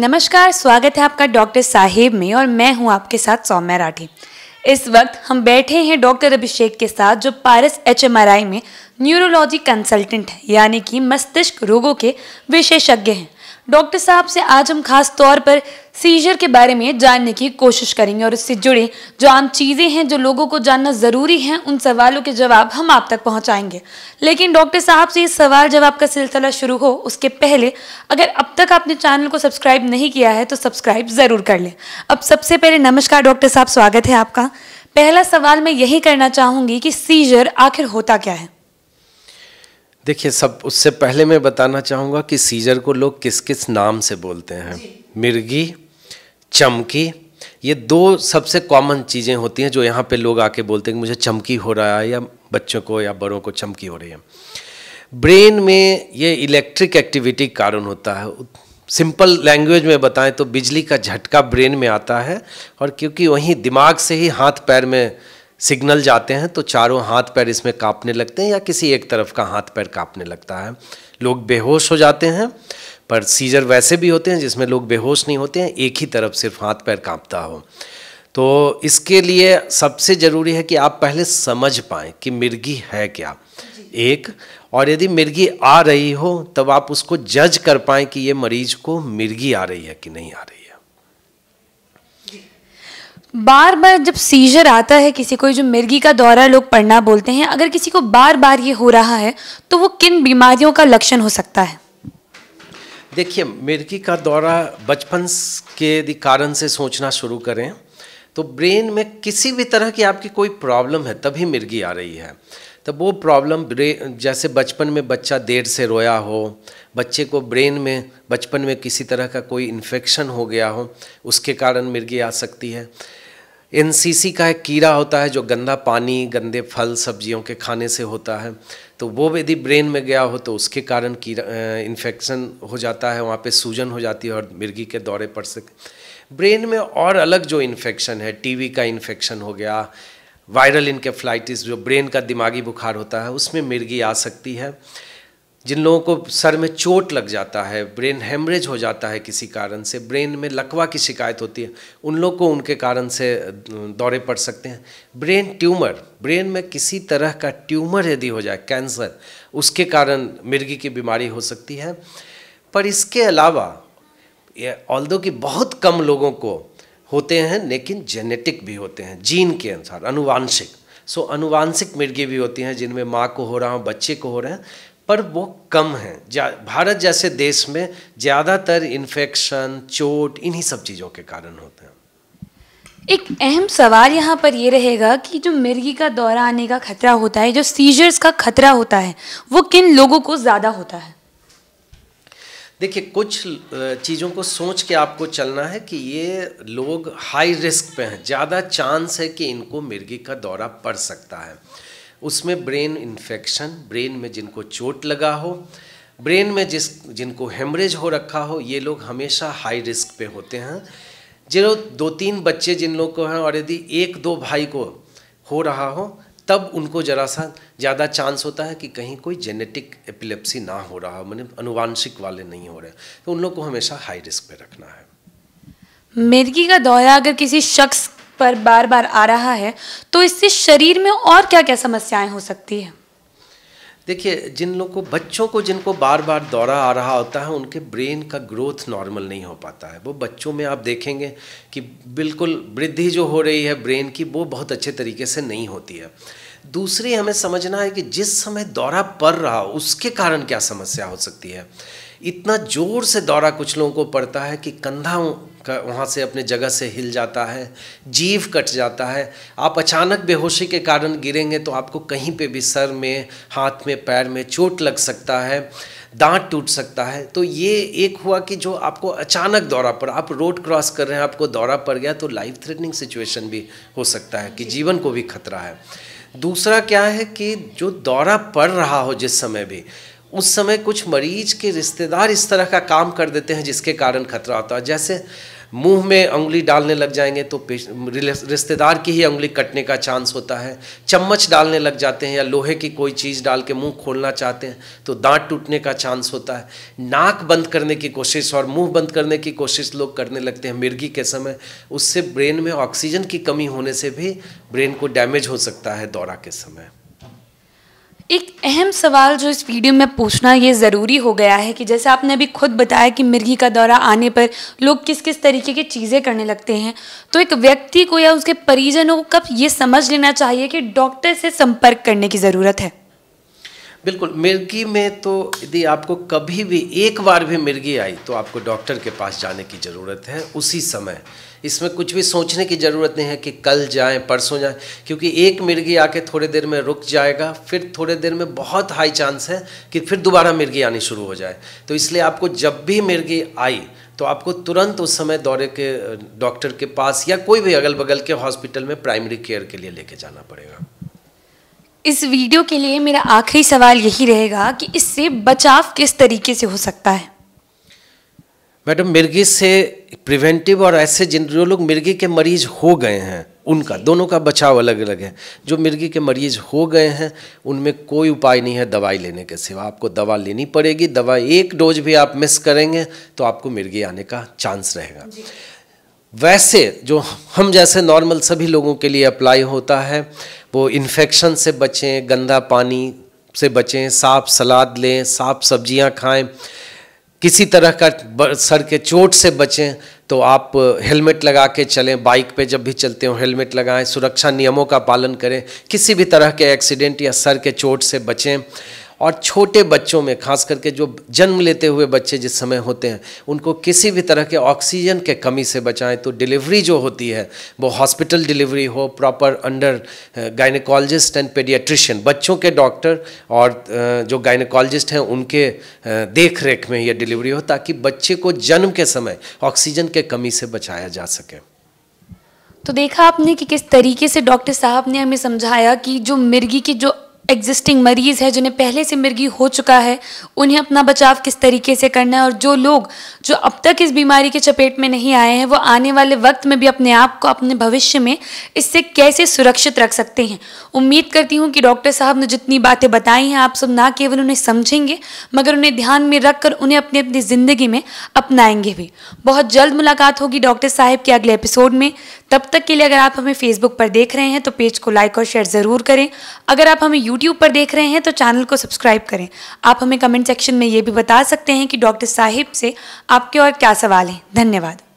नमस्कार स्वागत है आपका डॉक्टर साहेब में और मैं हूं आपके साथ सौम्या राठी इस वक्त हम बैठे हैं डॉक्टर अभिषेक के साथ जो पारस एच में न्यूरोलॉजी कंसल्टेंट है यानी कि मस्तिष्क रोगों के विशेषज्ञ हैं डॉक्टर साहब से आज हम खास तौर पर सीजर के बारे में जानने की कोशिश करेंगे और इससे जुड़े जो आम चीज़ें हैं जो लोगों को जानना ज़रूरी हैं उन सवालों के जवाब हम आप तक पहुंचाएंगे लेकिन डॉक्टर साहब से इस सवाल जवाब का सिलसिला शुरू हो उसके पहले अगर अब तक आपने चैनल को सब्सक्राइब नहीं किया है तो सब्सक्राइब ज़रूर कर लें अब सबसे पहले नमस्कार डॉक्टर साहब स्वागत है आपका पहला सवाल मैं यही करना चाहूँगी कि सीजर आखिर होता क्या है देखिए सब उससे पहले मैं बताना चाहूँगा कि सीजर को लोग किस किस नाम से बोलते हैं मिर्गी चमकी ये दो सबसे कॉमन चीज़ें होती हैं जो यहाँ पे लोग आके बोलते हैं कि मुझे चमकी हो रहा है या बच्चों को या बड़ों को चमकी हो रही है ब्रेन में ये इलेक्ट्रिक एक्टिविटी कारण होता है सिंपल लैंग्वेज में बताएं तो बिजली का झटका ब्रेन में आता है और क्योंकि वहीं दिमाग से ही हाथ पैर में सिग्नल जाते हैं तो चारों हाथ पैर इसमें कांपने लगते हैं या किसी एक तरफ का हाथ पैर कांपने लगता है लोग बेहोश हो जाते हैं पर सीजर वैसे भी होते हैं जिसमें लोग बेहोश नहीं होते हैं एक ही तरफ सिर्फ हाथ पैर कांपता हो तो इसके लिए सबसे ज़रूरी है कि आप पहले समझ पाएँ कि मिर्गी है क्या एक और यदि मिर्गी आ रही हो तब आप उसको जज कर पाएँ कि ये मरीज को मिर्गी आ रही है कि नहीं आ रही है बार बार जब सीजर आता है किसी को जो मिर्गी का दौरा लोग पढ़ना बोलते हैं अगर किसी को बार बार ये हो रहा है तो वो किन बीमारियों का लक्षण हो सकता है देखिए मिर्गी का दौरा बचपन के कारण से सोचना शुरू करें तो ब्रेन में किसी भी तरह की आपकी कोई प्रॉब्लम है तभी मिर्गी आ रही है तब वो प्रॉब्लम ब्रेन जैसे बचपन में बच्चा देर से रोया हो बच्चे को ब्रेन में बचपन में किसी तरह का कोई इन्फेक्शन हो गया हो उसके कारण मिर्गी आ सकती है एनसीसी का एक कीड़ा होता है जो गंदा पानी गंदे फल सब्जियों के खाने से होता है तो वो यदि ब्रेन में गया हो तो उसके कारण कीड़ा इन्फेक्शन हो जाता है वहाँ पे सूजन हो जाती है और मिर्गी के दौरे पड़ सके ब्रेन में और अलग जो इन्फेक्शन है टीवी का इन्फेक्शन हो गया वायरल इनकेफ्लाइटिस जो ब्रेन का दिमागी बुखार होता है उसमें मिर्गी आ सकती है जिन लोगों को सर में चोट लग जाता है ब्रेन हेमरेज हो जाता है किसी कारण से ब्रेन में लकवा की शिकायत होती है उन लोग को उनके कारण से दौरे पड़ सकते हैं ब्रेन ट्यूमर ब्रेन में किसी तरह का ट्यूमर यदि हो जाए कैंसर उसके कारण मिर्गी की बीमारी हो सकती है पर इसके अलावा ऑल दो कि बहुत कम लोगों को होते हैं लेकिन जेनेटिक भी होते हैं जीन के अनुसार अनुवांशिक सो so, अनुवांशिक मिर्गी भी होती हैं जिनमें माँ को हो रहा हो बच्चे को हो रहे हैं पर वो कम है भारत जैसे देश में ज़्यादातर इन्फेक्शन चोट इन्हीं सब चीज़ों के कारण होते हैं एक अहम सवाल यहाँ पर यह रहेगा कि जो मिर्गी का दौरा आने का खतरा होता है जो सीजर्स का खतरा होता है वो किन लोगों को ज़्यादा होता है देखिए कुछ चीज़ों को सोच के आपको चलना है कि ये लोग हाई रिस्क पे हैं ज़्यादा चांस है कि इनको मिर्गी का दौरा पड़ सकता है उसमें ब्रेन इन्फेक्शन ब्रेन में जिनको चोट लगा हो ब्रेन में जिस जिनको हेमरेज हो रखा हो ये लोग हमेशा हाई रिस्क पे होते हैं जिन दो तीन बच्चे जिन लोग को हैं और यदि एक दो भाई को हो रहा हो तब उनको जरा सा ज़्यादा चांस होता है कि कहीं कोई जेनेटिक एपिलेप्सी ना हो रहा हो मैंने मतलब अनुवांशिक वाले नहीं हो रहे तो उन लोग को हमेशा हाई रिस्क पे रखना है मिर्गी का दौरा अगर किसी शख्स पर बार बार आ रहा है तो इससे शरीर में और क्या क्या समस्याएं हो सकती है देखिए जिन लोगों को बच्चों को जिनको बार बार दौरा आ रहा होता है उनके ब्रेन का ग्रोथ नॉर्मल नहीं हो पाता है वो बच्चों में आप देखेंगे कि बिल्कुल वृद्धि जो हो रही है ब्रेन की वो बहुत अच्छे तरीके से नहीं होती है दूसरी हमें समझना है कि जिस समय दौरा पड़ रहा हो उसके कारण क्या समस्या हो सकती है इतना ज़ोर से दौरा कुछ लोगों को पड़ता है कि कंधा वहाँ से अपने जगह से हिल जाता है जीव कट जाता है आप अचानक बेहोशी के कारण गिरेंगे तो आपको कहीं पे भी सर में हाथ में पैर में चोट लग सकता है दांत टूट सकता है तो ये एक हुआ कि जो आपको अचानक दौरा पड़ा आप रोड क्रॉस कर रहे हैं आपको दौरा पड़ गया तो लाइफ थ्रेटनिंग सिचुएशन भी हो सकता है कि जीवन को भी खतरा है दूसरा क्या है कि जो दौरा पड़ रहा हो जिस समय भी उस समय कुछ मरीज के रिश्तेदार इस तरह का काम कर देते हैं जिसके कारण खतरा होता है जैसे मुंह में उंगली डालने लग जाएंगे तो रिश्तेदार की ही उंगली कटने का चांस होता है चम्मच डालने लग जाते हैं या लोहे की कोई चीज़ डाल के मुंह खोलना चाहते हैं तो दांत टूटने का चांस होता है नाक बंद करने की कोशिश और मुंह बंद करने की कोशिश लोग करने लगते हैं मिर्गी के समय उससे ब्रेन में ऑक्सीजन की कमी होने से भी ब्रेन को डैमेज हो सकता है दौरा के समय एक अहम सवाल जो इस वीडियो में पूछना ये ज़रूरी हो गया है कि जैसे आपने अभी खुद बताया कि मिर्गी का दौरा आने पर लोग किस किस तरीके की चीज़ें करने लगते हैं तो एक व्यक्ति को या उसके परिजनों को कब ये समझ लेना चाहिए कि डॉक्टर से संपर्क करने की ज़रूरत है बिल्कुल मिर्गी में तो यदि आपको कभी भी एक बार भी मिर्गी आई तो आपको डॉक्टर के पास जाने की ज़रूरत है उसी समय इसमें कुछ भी सोचने की ज़रूरत नहीं है कि कल जाएं परसों जाएं क्योंकि एक मिर्गी आके थोड़ी देर में रुक जाएगा फिर थोड़े देर में बहुत हाई चांस है कि फिर दोबारा मिर्गी आनी शुरू हो जाए तो इसलिए आपको जब भी मिर्गी आई तो आपको तुरंत उस समय दौरे के डॉक्टर के पास या कोई भी अगल बगल के हॉस्पिटल में प्राइमरी केयर के लिए लेके जाना पड़ेगा इस वीडियो के लिए मेरा आखिरी सवाल यही रहेगा कि इससे बचाव किस तरीके से हो सकता है मैडम मिर्गी से प्रिवेंटिव और ऐसे जिन जो लोग मिर्गी के मरीज हो गए हैं उनका दोनों का बचाव अलग अलग है जो मिर्गी के मरीज हो गए हैं उनमें कोई उपाय नहीं है दवाई लेने के सिवा आपको दवा लेनी पड़ेगी दवा एक डोज भी आप मिस करेंगे तो आपको मिर्गी आने का चांस रहेगा वैसे जो हम जैसे नॉर्मल सभी लोगों के लिए अप्लाई होता है वो इन्फेक्शन से बचें गंदा पानी से बचें साफ सलाद लें साफ सब्जियां खाएं किसी तरह का सर के चोट से बचें तो आप हेलमेट लगा के चलें बाइक पे जब भी चलते हो हेलमेट लगाएं सुरक्षा नियमों का पालन करें किसी भी तरह के एक्सीडेंट या सर के चोट से बचें और छोटे बच्चों में खास करके जो जन्म लेते हुए बच्चे जिस समय होते हैं उनको किसी भी तरह के ऑक्सीजन के कमी से बचाएं तो डिलीवरी जो होती है वो हॉस्पिटल डिलीवरी हो proper under gynaecologist and paediatrician बच्चों के डॉक्टर और जो गायनिकोलॉजिस्ट हैं उनके देख रेख में यह डिलीवरी हो ताकि बच्चे को जन्म के समय ऑक्सीजन के कमी से बचाया जा सके तो देखा आपने कि किस तरीके से डॉक्टर साहब ने हमें समझाया कि जो मिर्गी की जो एग्जिस्टिंग मरीज़ है जिन्हें पहले से मिर्गी हो चुका है उन्हें अपना बचाव किस तरीके से करना है और जो लोग जो अब तक इस बीमारी के चपेट में नहीं आए हैं वो आने वाले वक्त में भी अपने आप को अपने भविष्य में इससे कैसे सुरक्षित रख सकते हैं उम्मीद करती हूँ कि डॉक्टर साहब ने जितनी बातें बताई हैं आप सब ना केवल उन्हें समझेंगे मगर उन्हें ध्यान में रखकर उन्हें अपनी अपनी ज़िंदगी में अपनाएंगे भी बहुत जल्द मुलाकात होगी डॉक्टर साहब के अगले एपिसोड में तब तक के लिए अगर आप हमें फेसबुक पर देख रहे हैं तो पेज को लाइक और शेयर ज़रूर करें अगर आप हमें यूट्यूब पर देख रहे हैं तो चैनल को सब्सक्राइब करें आप हमें कमेंट सेक्शन में ये भी बता सकते हैं कि डॉक्टर साहिब से आपके और क्या सवाल हैं धन्यवाद